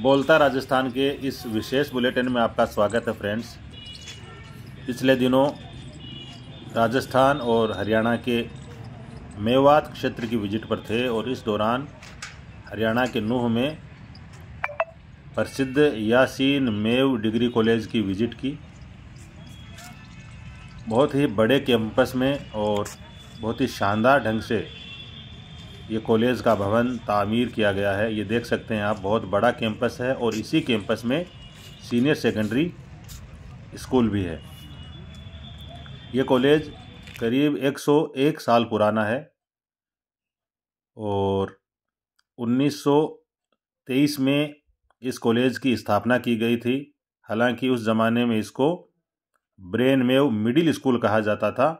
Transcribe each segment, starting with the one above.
बोलता राजस्थान के इस विशेष बुलेटिन में आपका स्वागत है फ्रेंड्स पिछले दिनों राजस्थान और हरियाणा के मेवात क्षेत्र की विजिट पर थे और इस दौरान हरियाणा के नूह में प्रसिद्ध यासीन मेव डिग्री कॉलेज की विजिट की बहुत ही बड़े कैंपस में और बहुत ही शानदार ढंग से ये कॉलेज का भवन तामीर किया गया है ये देख सकते हैं आप बहुत बड़ा कैंपस है और इसी कैंपस में सीनियर सेकेंडरी स्कूल भी है ये कॉलेज करीब 101 साल पुराना है और 1923 में इस कॉलेज की स्थापना की गई थी हालांकि उस ज़माने में इसको ब्रेन मेव मिडिल स्कूल कहा जाता था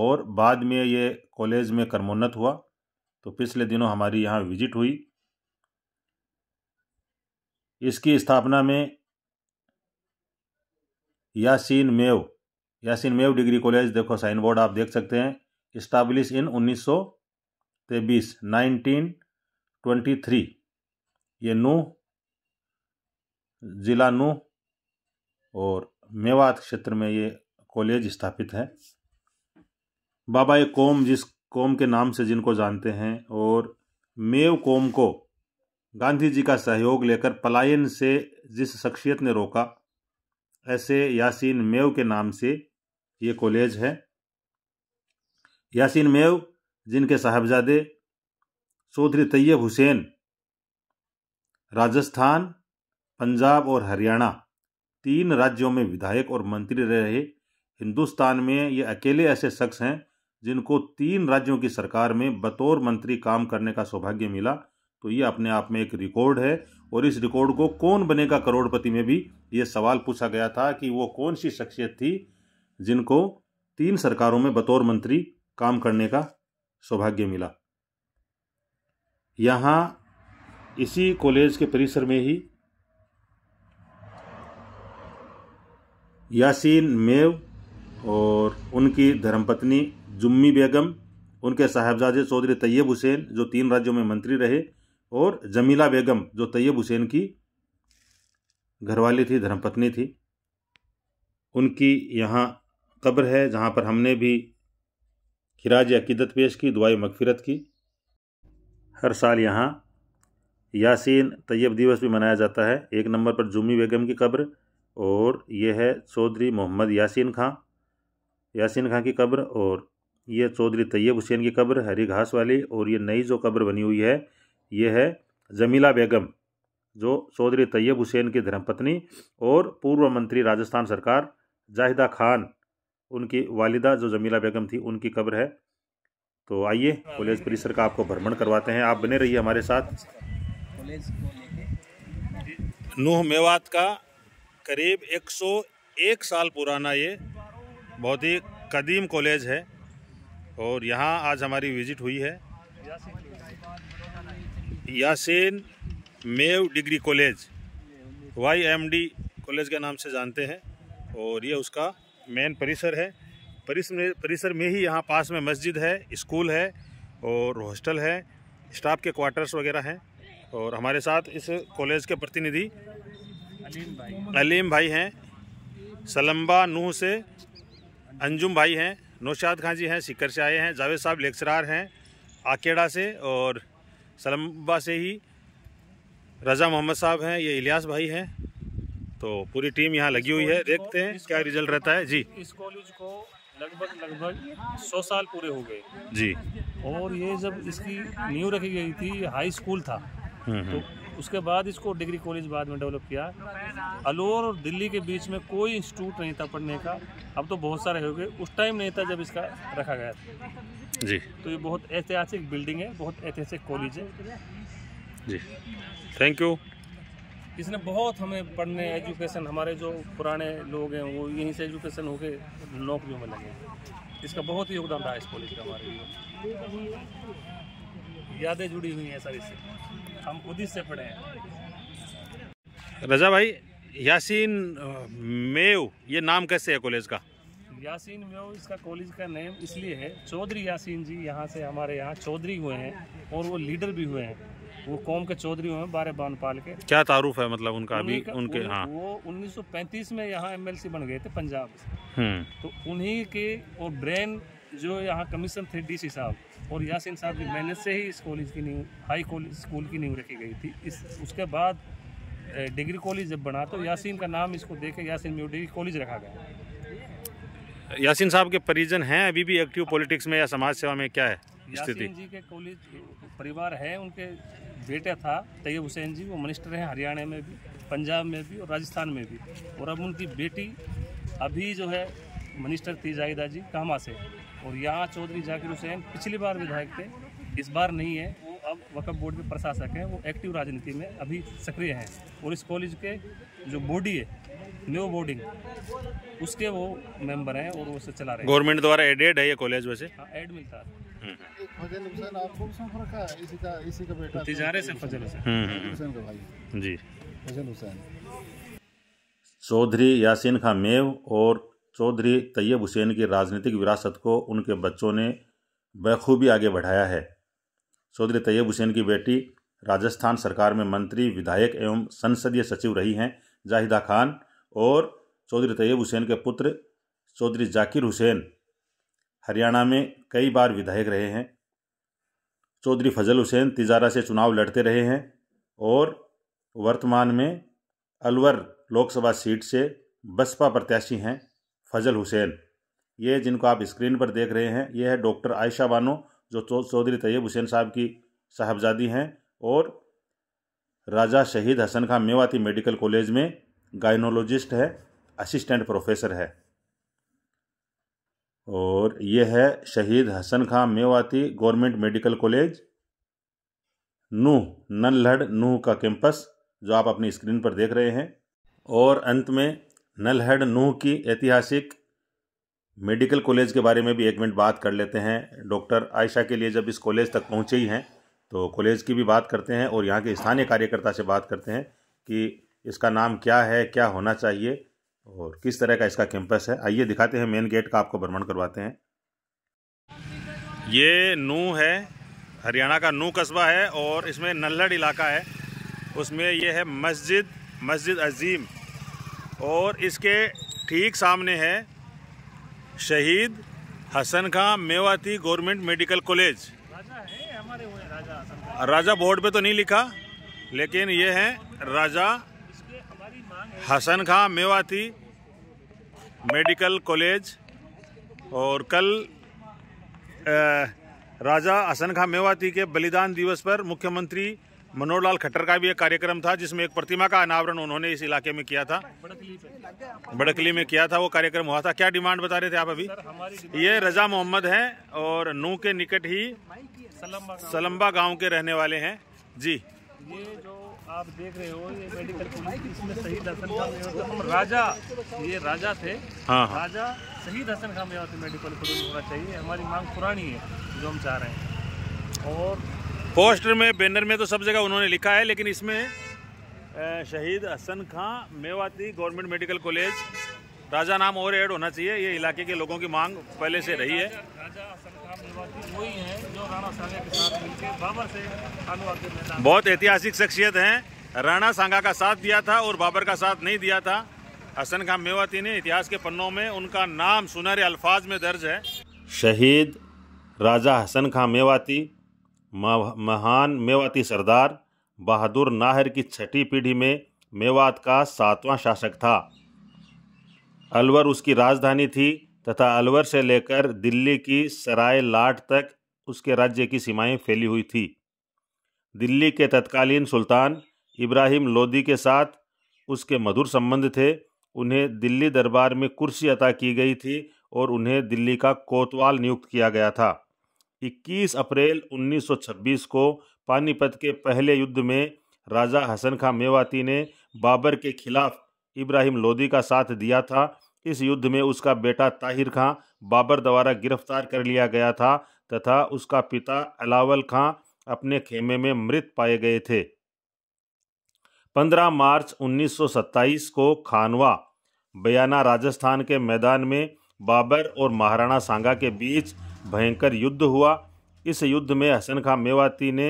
और बाद में ये कॉलेज में कर्मोन्नत हुआ तो पिछले दिनों हमारी यहाँ विजिट हुई इसकी स्थापना में यासीन मेव यासीन मेव डिग्री कॉलेज देखो साइन बोर्ड आप देख सकते हैं स्टाब्लिश इन उन्नीस सौ नाइनटीन ट्वेंटी थ्री ये नू ज़िला नू और मेवात क्षेत्र में ये कॉलेज स्थापित है बाबा ए कोम जिस कौम के नाम से जिनको जानते हैं और मेव कौम को गांधी जी का सहयोग लेकर पलायन से जिस शख्सियत ने रोका ऐसे यासीन मेव के नाम से ये कॉलेज है यासीन मेव जिनके साहबजादे चौधरी तैयब हुसैन राजस्थान पंजाब और हरियाणा तीन राज्यों में विधायक और मंत्री रहे हिंदुस्तान में ये अकेले ऐसे शख्स हैं जिनको तीन राज्यों की सरकार में बतौर मंत्री काम करने का सौभाग्य मिला तो ये अपने आप में एक रिकॉर्ड है और इस रिकॉर्ड को कौन बनेगा करोड़पति में भी ये सवाल पूछा गया था कि वो कौन सी शख्सियत थी जिनको तीन सरकारों में बतौर मंत्री काम करने का सौभाग्य मिला यहाँ इसी कॉलेज के परिसर में ही यासीन मेव और उनकी धर्मपत्नी जुम्मी बेगम उनके साहेबजादे चौधरी तैयब हुसैन जो तीन राज्यों में मंत्री रहे और जमीला बेगम जो तैयब हुसैन की घरवाली थी धर्मपत्नी थी उनकी यहाँ कब्र है जहाँ पर हमने भी खिराज अकीदत पेश की दुआई मगफिरत की हर साल यहाँ यासीन तैयब दिवस भी मनाया जाता है एक नंबर पर जुम्मी बेगम की कब्र और यह है चौधरी मोहम्मद यासीन खां यासीन खां की कब्र और ये चौधरी तैयब हुसैन की कब्र हरी घास वाली और ये नई जो कब्र बनी हुई है ये है जमीला बेगम जो चौधरी तैयब हुसैन की धर्मपत्नी और पूर्व मंत्री राजस्थान सरकार जाहिदा खान उनकी वालिदा जो जमीला बेगम थी उनकी कब्र है तो आइए कॉलेज परिसर का आपको भ्रमण करवाते हैं आप बने रहिए हमारे साथ नूह मेवात का करीब 101 साल पुराना ये बहुत ही कदीम कॉलेज है और यहाँ आज हमारी विज़िट हुई है Yasin Mev degree college Y M D college के नाम से जानते हैं और ये उसका मेन परिसर है परिसर में परिसर में ही यहाँ पास में मस्जिद है स्कूल है और हॉस्टल है स्टाफ के क्वार्टर्स वगैरह हैं और हमारे साथ इस कॉलेज के प्रतिनिधि अलीम भाई अलीम भाई हैं सलम्बा नूह से अंजुम भाई हैं नौशाद खान जी हैं सिकर से आए हैं जावेद साहब लेक्चरार हैं आकेड़ा से और सलम्बा से ही रज़ा मोहम्मद साहब हैं ये इलियास भाई हैं तो पूरी टीम यहाँ लगी हुई है देखते हैं क्या रिजल्ट रहता है जी इस कॉलेज को लगभग लगभग सौ साल पूरे हो गए जी और ये जब इसकी न्यू रखी गई थी हाई स्कूल था हम्म, हम्म। तो उसके बाद इसको डिग्री कॉलेज बाद में डेवलप किया अलोर और दिल्ली के बीच में कोई इंस्टीट्यूट नहीं था पढ़ने का अब तो बहुत सारे हो गए उस टाइम नहीं था जब इसका रखा गया था जी तो ये बहुत ऐतिहासिक बिल्डिंग है बहुत ऐतिहासिक कॉलेज है जी थैंक यू इसने बहुत हमें पढ़ने एजुकेशन हमारे जो पुराने लोग हैं वो यहीं से एजुकेशन होके नौकरियों में लगे इसका बहुत ही योगदान रहा इस कॉलेज का हमारे लिए यादें जुड़ी हुई हैं सर इससे हम खुद इससे पढ़े हैं रजा भाई यासीन मेव ये नाम कैसे है कॉलेज का यासीन मेव इसका कॉलेज का नेम इसलिए है चौधरी यासीन जी यहाँ से हमारे यहाँ चौधरी हुए हैं और वो लीडर भी हुए हैं वो कौम के चौधरी हुए हैं बारह पाल के क्या तारुफ है मतलब उनका अभी उनके उन, हाँ वो 1935 में यहाँ एमएलसी बन गए थे पंजाब से हम्म। तो उन्हीं के और ब्रेन जो यहाँ कमीशन थे डी साहब और यासिन साहब की मेहनत से ही इस कॉलेज की नींव हाई कॉलेज स्कूल की नींव रखी गई थी इस उसके बाद डिग्री कॉलेज जब बना तो यासिन का नाम इसको देखे यासिन में डिग्री कॉलेज रखा गया यासिन साहब के परिजन हैं अभी भी एक्टिव पॉलिटिक्स में या समाज सेवा में क्या है स्थिति जी के कॉलेज परिवार है उनके बेटा था तैयब हुसैन जी वो मिनिस्टर हैं हरियाणा में भी पंजाब में भी और राजस्थान में भी और अब उनकी बेटी अभी जो है मनिस्टर तीजाहिदा जी कामा से और यहाँ चौधरी जाकिर हुसैन पिछली बार विधायक थे इस बार नहीं है वो अब वक्फ बोर्ड के प्रशासक हैं वो एक्टिव राजनीति में अभी सक्रिय हैं और इस कॉलेज के जो बॉडी है न्यू बोर्डिंग उसके वो मेंबर हैं और वो उसे चला रहे हैं गवर्नमेंट द्वारा एडेड है ये कॉलेज वैसे हाँ एड मिलता है चौधरी यासिन खां मेव और चौधरी तैयब हुसैन की राजनीतिक विरासत को उनके बच्चों ने बखूबी आगे बढ़ाया है चौधरी तैयब हुसैन की बेटी राजस्थान सरकार में मंत्री विधायक एवं संसदीय सचिव रही हैं जाहिदा खान और चौधरी तैयब हुसैन के पुत्र चौधरी जाकिर हुसैन हरियाणा में कई बार विधायक रहे हैं चौधरी फजल हुसैन तिजारा से चुनाव लड़ते रहे हैं और वर्तमान में अलवर लोकसभा सीट से बसपा प्रत्याशी हैं फजल हुसैन ये जिनको आप स्क्रीन पर देख रहे हैं ये है डॉक्टर आयशा बानो जो चौधरी तैयब हुसैन साहब की साहबजादी हैं और राजा शहीद हसन खां मेवाती मेडिकल कॉलेज में गायनोलॉजिस्ट है असिस्टेंट प्रोफेसर है और ये है Shaheed Hasan Khan Mewati government medical college Nuh Nalhar Nuh का कैंपस जो आप अपनी स्क्रीन पर देख रहे हैं और अंत में नलहेड नूह की ऐतिहासिक मेडिकल कॉलेज के बारे में भी एक मिनट बात कर लेते हैं डॉक्टर आयशा के लिए जब इस कॉलेज तक पहुँचे ही हैं तो कॉलेज की भी बात करते हैं और यहाँ के स्थानीय कार्यकर्ता से बात करते हैं कि इसका नाम क्या है क्या होना चाहिए और किस तरह का इसका कैंपस है आइए दिखाते हैं मेन गेट का आपको भ्रमण करवाते हैं ये नू है हरियाणा का नू कस्बा है और इसमें नल्लड़ इलाका है उसमें यह है मस्जिद मस्जिद अजीम और इसके ठीक सामने है Shaheed Hasan Khan Mewati government medical college Raja board पे तो नहीं लिखा लेकिन ये है राजा हसन खां मेवाती मेडिकल कॉलेज और कल राजा हसन खां मेवाती के बलिदान दिवस पर मुख्यमंत्री मनोहर लाल खट्टर का भी एक कार्यक्रम था जिसमें एक प्रतिमा का अनावरण उन्होंने इस इलाके में किया था बड़कली में किया था वो कार्यक्रम हुआ था क्या डिमांड बता रहे थे आप अभी ये रजा मोहम्मद हैं और नू के निकट ही सलम्बा गाँव के रहने वाले हैं जी ये जो आप देख रहे हो ये मेडिकल इसमें शहीद हसन खान हम राजा ये राजा थे हाँ हा। राजा शहीद हसन खान मेडिकल कॉलेज होना चाहिए हमारी मांग पुरानी है जो हम चाह रहे हैं और पोस्टर में बैनर में तो सब जगह उन्होंने लिखा है लेकिन इसमें Shaheed Hasan Khan Mewati government medical college Raja नाम और ऐड होना चाहिए ये इलाके के लोगों की मांग पहले से रही है है बहुत ऐतिहासिक शख्सियत हैं राणा सांगा का साथ दिया था और बाबर का साथ नहीं दिया था हसन खां मेवाती ने इतिहास के पन्नों में उनका नाम सुनहरे अल्फाज में दर्ज है शहीद राजा हसन खां मेवाती महान मेवाती सरदार बहादुर नाहर की छठी पीढ़ी में मेवात का सातवां शासक था अलवर उसकी राजधानी थी तथा अलवर से लेकर दिल्ली की सराय लाट तक उसके राज्य की सीमाएं फैली हुई थी दिल्ली के तत्कालीन सुल्तान इब्राहिम लोदी के साथ उसके मधुर संबंध थे उन्हें दिल्ली दरबार में कुर्सी अता की गई थी और उन्हें दिल्ली का कोतवाल नियुक्त किया गया था 21 अप्रैल 1926 को पानीपत के पहले युद्ध में राजा हसन खां मेवाती ने बाबर के खिलाफ इब्राहिम लोदी का साथ दिया था इस युद्ध में उसका बेटा ताहिर खां बाबर द्वारा गिरफ्तार कर लिया गया था तथा उसका पिता अलावल खां अपने खेमे में मृत पाए गए थे 15 मार्च 1927 को खानवा बयाना राजस्थान के मैदान में बाबर और महाराणा सांगा के बीच भयंकर युद्ध हुआ इस युद्ध में हसन खां मेवाती ने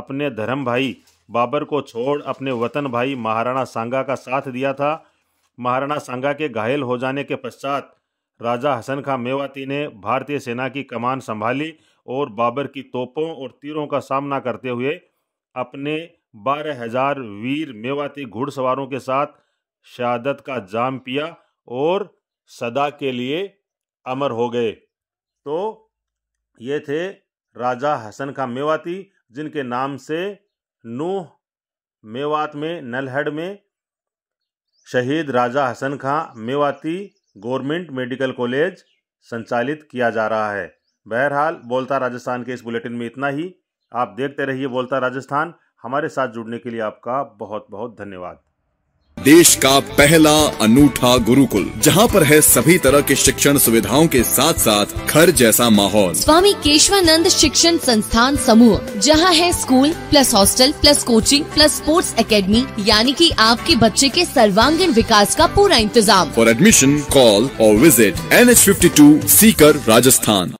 अपने धर्म भाई बाबर को छोड़ अपने वतन भाई महाराणा सांगा का साथ दिया था महाराणा सांगा के घायल हो जाने के पश्चात राजा हसन खां मेवाती ने भारतीय सेना की कमान संभाली और बाबर की तोपों और तीरों का सामना करते हुए अपने बारह हजार वीर मेवाती घुड़सवारों के साथ शहादत का जाम पिया और सदा के लिए अमर हो गए तो ये थे राजा हसन खां मेवाती जिनके नाम से नूह मेवात में नलहड़ में Shaheed Raja Hasan Khan Mewati government medical college संचालित किया जा रहा है बहरहाल बोलता राजस्थान के इस बुलेटिन में इतना ही आप देखते रहिए बोलता राजस्थान हमारे साथ जुड़ने के लिए आपका बहुत बहुत धन्यवाद देश का पहला अनूठा गुरुकुल जहां पर है सभी तरह के शिक्षण सुविधाओं के साथ साथ घर जैसा माहौल स्वामी केशवानंद शिक्षण संस्थान समूह जहां है school plus hostel plus coaching plus sports academy यानी कि आपके बच्चे के सर्वांगीण विकास का पूरा इंतजाम फॉर एडमिशन कॉल और visit N H fifty two Sikar Rajasthan